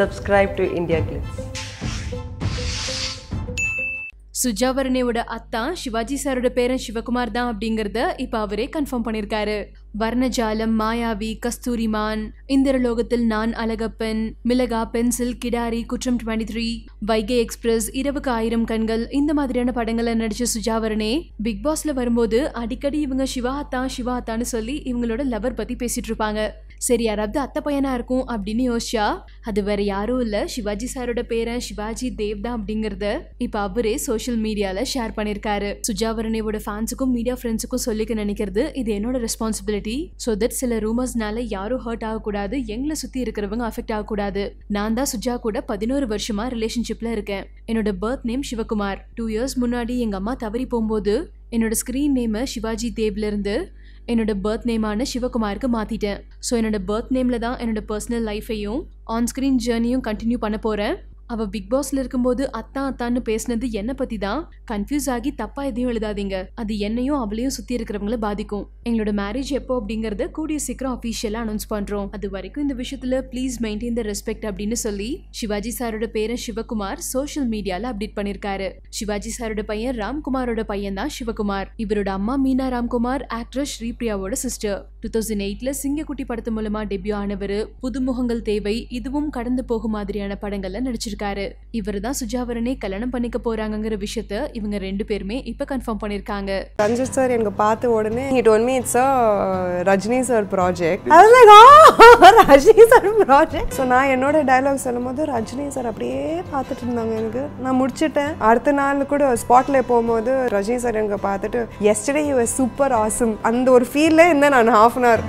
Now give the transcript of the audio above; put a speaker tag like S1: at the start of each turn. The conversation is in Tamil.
S1: Subscribe to India Glitz.
S2: சுஜாவரணியோட அத்தா சிவாஜி சாரோட பேரன் சிவகுமார் தான் அப்படிங்கிறத இப்போ அவரே கன்ஃபார்ம் பண்ணியிருக்காரு வர்ணஜாலம் மாயாவி கஸ்தூரிமான் இந்திரலோகத்தில் நான் அழகப்பன் மிளகா பென்சில் கிடாரி குற்றம் டுவெண்ட்டி த்ரீ வைகை எக்ஸ்பிரஸ் இரவுக்கு ஆயிரம் கண்கள் இந்த மாதிரியான படங்களை நடித்த சுஜாவரனே பிக் பாஸ்ல வரும்போது அடிக்கடி இவங்க சிவா அத்தா சிவா அத்தான்னு சொல்லி இவங்களோட லவர் பற்றி பேசிட்டு இருப்பாங்க சரி யாராவது அத்தை பையனா இருக்கும் அப்படின்னு யோசிச்சா அது வேற யாரும் இல்லை சிவாஜி சாரோட பேரன் சிவாஜி தேவ் தான் அப்படிங்கறத இப்போ அவரே சோஷியல் மீடியால ஷேர் பண்ணியிருக்காரு சுஜாவரணியோட ஃபேன்ஸுக்கும் மீடியா ஃப்ரெண்ட்ஸுக்கும் சொல்லிக்க நினைக்கிறது இது என்னோட ரெஸ்பான்சிபிலிட்டி ஸோ தட் சில ரூமர்ஸ்னால யாரும் ஹர்ட் ஆகக்கூடாது எங்களை சுற்றி இருக்கிறவங்க அஃபெக்ட் ஆகக்கூடாது நான் தான் சுஜா கூட பதினோரு வருஷமா ரிலேஷன்ஷிப்ல இருக்கேன் என்னோட birth name Sivakumar two years முன்னாடி எங்கள் அம்மா தவறி போகும்போது என்னோட ஸ்க்ரீன் நேமை சிவாஜி தேவ்லேருந்து என்னோட பர்த் நேமான சிவகுமாருக்கு மாற்றிட்டேன் ஸோ என்னோட பர்த் நேமில் தான் என்னோட பர்சனல் லைஃபையும் ஆன்ஸ்க்ரீன் ஜேர்னியும் கண்டினியூ பண்ண போகிறேன் அவ பிக் பாஸ்ல இருக்கும்போது அத்தா அத்தான்னு பேசினது என்ன பத்தி தான் கன்ஃபியூஸ் ஆகி தப்பா எதையும் எழுதாதீங்க அது என்னையும் அவளையும் சுத்தி இருக்கிறவங்கள பாதிக்கும் எங்களோட மேரேஜ் எப்போ அப்படிங்கறத கூடிய சீக்கிரம் அபிஷியலா அனௌன்ஸ் பண்றோம் அது வரைக்கும் இந்த விஷயத்துல ப்ளீஸ் மெயின்டைன் த ரெஸ்பெக்ட் அப்படின்னு சொல்லி சிவாஜி சாரோட பேரன் சிவகுமார் சோஷியல் மீடியால அப்டேட் பண்ணிருக்காரு சிவாஜி சாரோட பையன் ராம்குமாரோட பையன் தான் சிவகுமார் இவரோட அம்மா மீனா ராம்குமார் ஆக்ட்ரஸ் ஸ்ரீபிரியாவோட சிஸ்டர் டூ தௌசண்ட் எயிட்ல சிங்கக்குட்டி படத்து மூலமா டெபியூ ஆனவர் புதுமுகங்கள் தேவை இதுவும் கடந்து போகும் மாதிரியான படங்கள்ல நடிச்சிருக்காரு இருக்காரு இவர் தான் சுஜாவரனே கல்யாணம் பண்ணிக்க போறாங்கிற விஷயத்த இவங்க ரெண்டு பேருமே இப்ப கன்ஃபார்ம் பண்ணிருக்காங்க
S1: ரஞ்சித் சார் எனக்கு பார்த்த உடனே it won me it's Rajini sir project Rajini sir project so நான் என்னோட டைலாக் சொல்லும் போது ரஜினி சார் அப்படியே பார்த்துட்டு இருந்தாங்க எனக்கு நான் முடிச்சிட்டேன் அடுத்த நாள் கூட ஸ்பாட்ல போகும்போது ரஜினி சார் எனக்கு பார்த்துட்டு எஸ்டே யூ சூப்பர் ஆசம் அந்த ஒரு ஃபீல்ல இருந்தேன் நான் ஹாஃப் அன் அவர்